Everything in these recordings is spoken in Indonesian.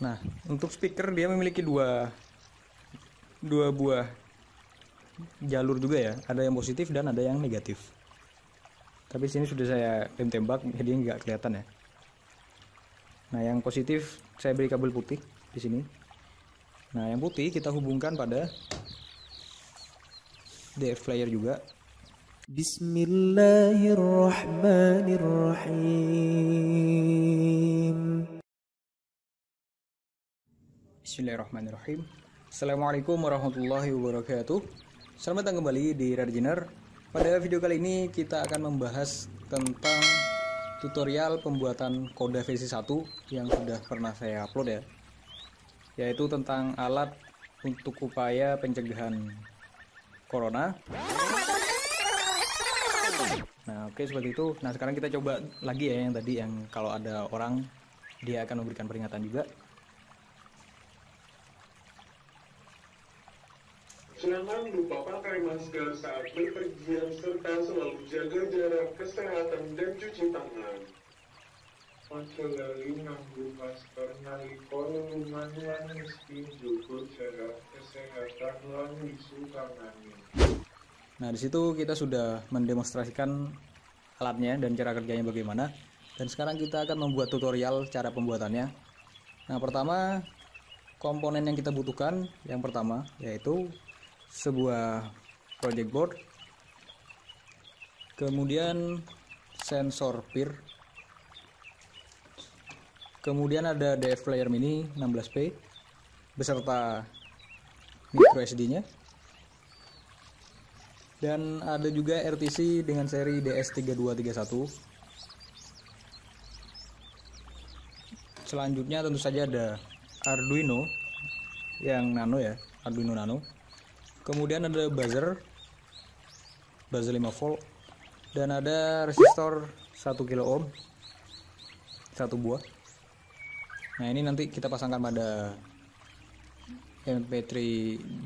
Nah, untuk speaker dia memiliki dua dua buah jalur juga ya. Ada yang positif dan ada yang negatif. Tapi sini sudah saya lem tembak jadi nggak kelihatan ya. Nah, yang positif saya beri kabel putih di sini. Nah, yang putih kita hubungkan pada DF player juga. Bismillahirrahmanirrahim. Bismillahirrahmanirrahim. Assalamualaikum warahmatullahi wabarakatuh. Selamat datang kembali di Rarjiner. Pada video kali ini kita akan membahas tentang tutorial pembuatan kode versi 1 yang sudah pernah saya upload ya. Yaitu tentang alat untuk upaya pencegahan corona. Nah, oke okay, seperti itu. Nah, sekarang kita coba lagi ya yang tadi yang kalau ada orang dia akan memberikan peringatan juga. Jangan lupa pakai masker saat berpergian serta selalu jaga jarak kesehatan dan cuci tangan. Konseling nganggu masker nalika lelungan lan mesti jaga jarak kesehatan lan wisu tangannya. Nah, di situ kita sudah mendemonstrasikan alatnya dan cara kerjanya bagaimana. Dan sekarang kita akan membuat tutorial cara pembuatannya. Nah, pertama komponen yang kita butuhkan yang pertama yaitu sebuah project board kemudian sensor peer kemudian ada DF player mini 16p beserta micro SD nya dan ada juga RTC dengan seri DS3231 selanjutnya tentu saja ada Arduino yang nano ya Arduino nano kemudian ada buzzer buzzer 5 volt dan ada resistor 1 kilo ohm satu buah nah ini nanti kita pasangkan pada mp3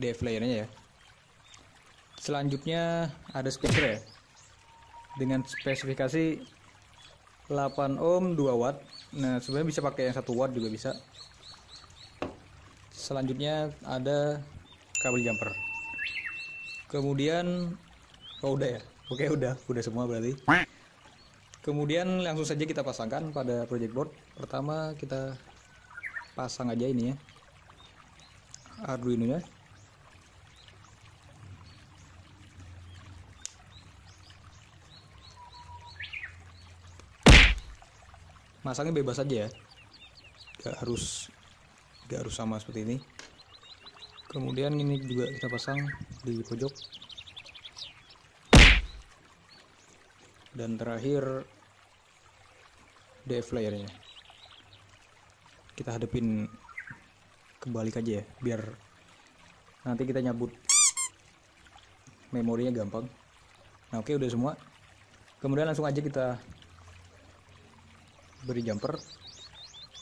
dev layernya ya selanjutnya ada speaker ya dengan spesifikasi 8 ohm 2 watt nah sebenarnya bisa pakai yang 1 watt juga bisa selanjutnya ada kabel jumper Kemudian oh udah ya. Oke, udah. Udah semua berarti. Kemudian langsung saja kita pasangkan pada project board. Pertama kita pasang aja ini ya. Arduino-nya. Masangnya bebas aja ya. Gak harus gak harus sama seperti ini kemudian ini juga kita pasang di pojok dan terakhir DF layernya kita hadapin kebalik aja ya biar nanti kita nyabut memorinya gampang nah oke okay, udah semua kemudian langsung aja kita beri jumper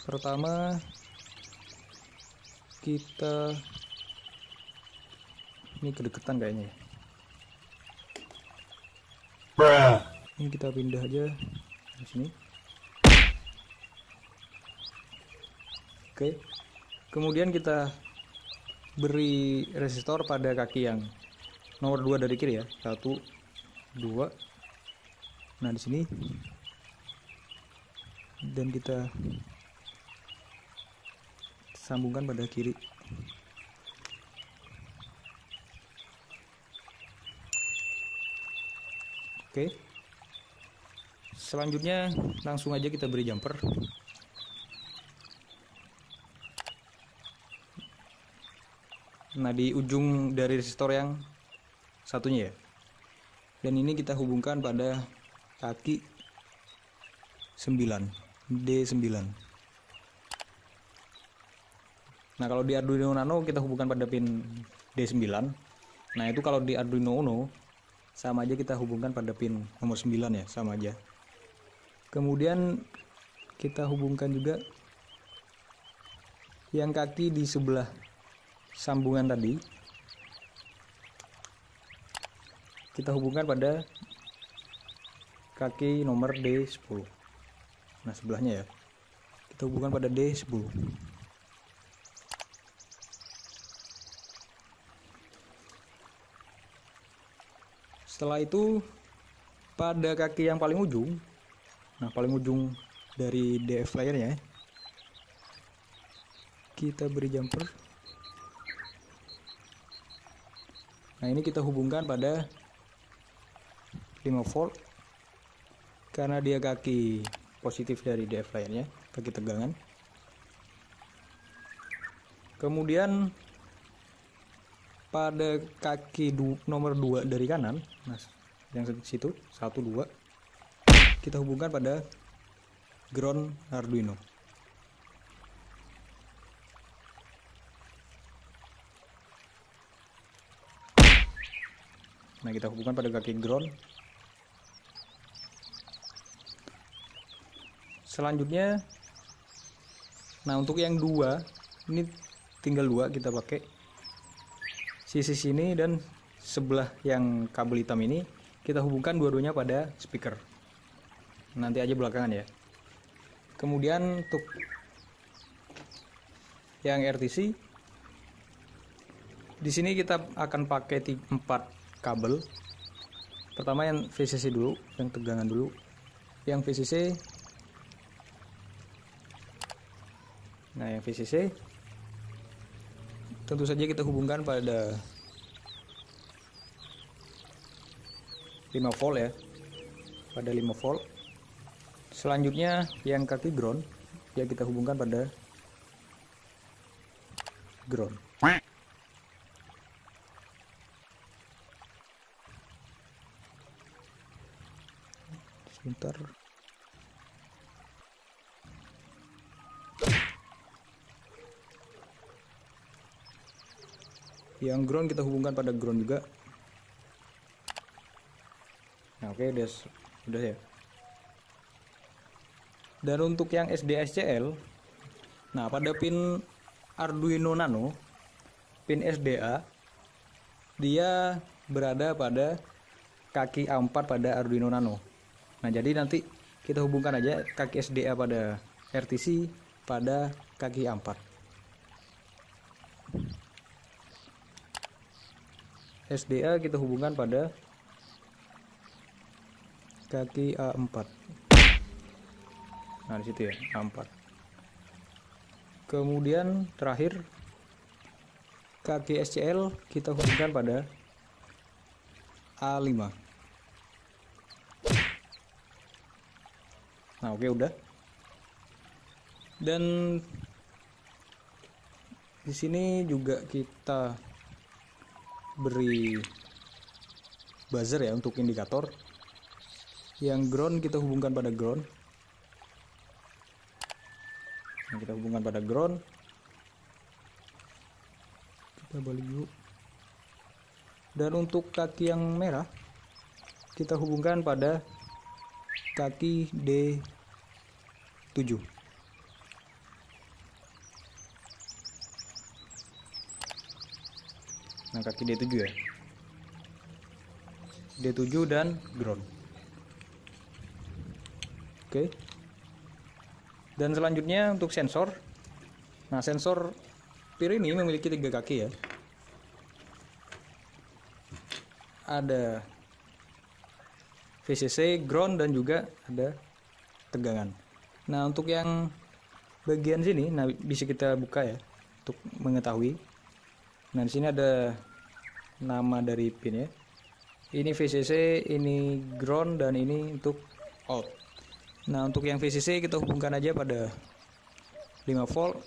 pertama kita ini kedekatan kayaknya ya ini kita pindah aja di sini oke kemudian kita beri resistor pada kaki yang nomor 2 dari kiri ya satu, dua. nah di sini dan kita sambungkan pada kiri Oke. Okay. Selanjutnya langsung aja kita beri jumper. Nah, di ujung dari resistor yang satunya ya. Dan ini kita hubungkan pada kaki 9, D9. Nah, kalau di Arduino Nano kita hubungkan pada pin D9. Nah, itu kalau di Arduino Uno sama aja kita hubungkan pada pin nomor 9 ya sama aja kemudian kita hubungkan juga yang kaki di sebelah sambungan tadi kita hubungkan pada kaki nomor D10 nah sebelahnya ya kita hubungkan pada D10 setelah itu pada kaki yang paling ujung nah paling ujung dari DF layarnya kita beri jumper nah ini kita hubungkan pada 5 volt karena dia kaki positif dari DF layarnya kaki tegangan kemudian pada kaki du nomor 2 dari kanan nah yang situ 1 2 kita hubungkan pada ground Arduino nah kita hubungkan pada kaki ground selanjutnya nah untuk yang dua ini tinggal dua kita pakai sisi sini dan sebelah yang kabel hitam ini kita hubungkan dua-duanya pada speaker nanti aja belakangan ya kemudian untuk yang RTC di sini kita akan pakai 4 kabel pertama yang VCC dulu yang tegangan dulu yang VCC nah yang VCC tentu saja kita hubungkan pada 5 volt ya pada 5 volt selanjutnya yang kaki ground ya kita hubungkan pada ground Yang ground kita hubungkan pada ground juga. Nah, oke okay, udah udah ya. Dan untuk yang SDSCL, nah pada pin Arduino Nano, pin SDA, dia berada pada kaki A4 pada Arduino Nano. Nah jadi nanti kita hubungkan aja kaki SDA pada RTC pada kaki A4. SDA kita hubungkan pada kaki A4 nah disitu ya A4 kemudian terakhir kaki SCL kita hubungkan pada A5 nah oke okay, udah dan di sini juga kita beri buzzer ya untuk indikator yang ground kita hubungkan pada ground yang kita hubungkan pada ground kita balik dulu dan untuk kaki yang merah kita hubungkan pada kaki D7 nah kaki D7 ya D7 dan ground oke dan selanjutnya untuk sensor nah sensor pir ini memiliki tiga kaki ya ada VCC, ground dan juga ada tegangan. Nah, untuk yang bagian sini nah bisa kita buka ya untuk mengetahui Nah, di sini ada nama dari pin ya. Ini VCC, ini ground dan ini untuk out. Nah, untuk yang VCC kita hubungkan aja pada 5 volt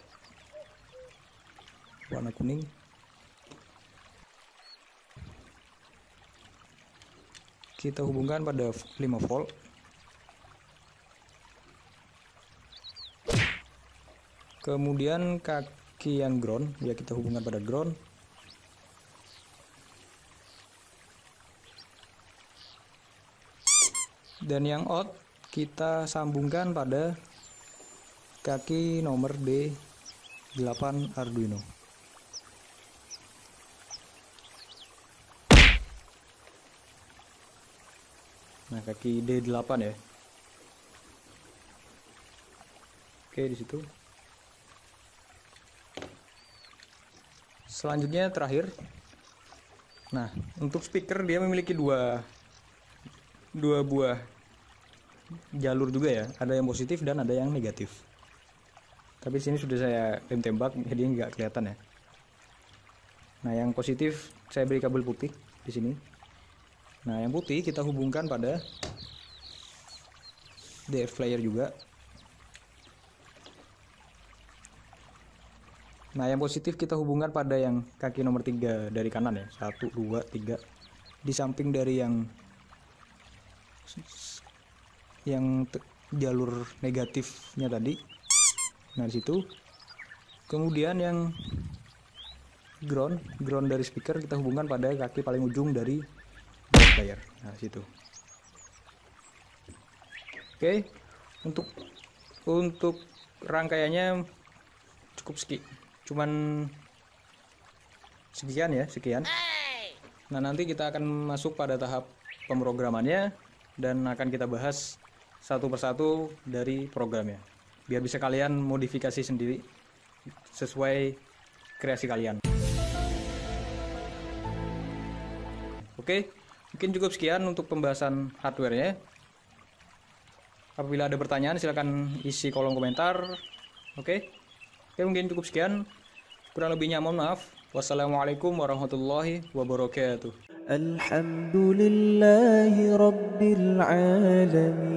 warna kuning. Kita hubungkan pada 5 volt. Kemudian kaki yang ground ya kita hubungkan pada ground dan yang out kita sambungkan pada kaki nomor D8 Arduino nah kaki D8 ya oke disitu selanjutnya terakhir nah untuk speaker dia memiliki dua dua buah jalur juga ya ada yang positif dan ada yang negatif tapi sini sudah saya rem tembak jadi nggak kelihatan ya nah yang positif saya beri kabel putih di sini nah yang putih kita hubungkan pada DF player juga Nah, yang positif kita hubungkan pada yang kaki nomor 3 dari kanan ya. 1 2 3 di samping dari yang yang jalur negatifnya tadi nah disitu kemudian yang ground ground dari speaker kita hubungkan pada kaki paling ujung dari player nah situ oke untuk untuk rangkaiannya cukup sekian, cuman sekian ya sekian nah nanti kita akan masuk pada tahap pemrogramannya dan akan kita bahas satu persatu dari programnya biar bisa kalian modifikasi sendiri sesuai kreasi kalian oke mungkin cukup sekian untuk pembahasan hardwarenya apabila ada pertanyaan silahkan isi kolom komentar oke oke mungkin cukup sekian kurang lebihnya mohon maaf wassalamualaikum warahmatullahi wabarakatuh Alhamdulillahi Rabbil Alamin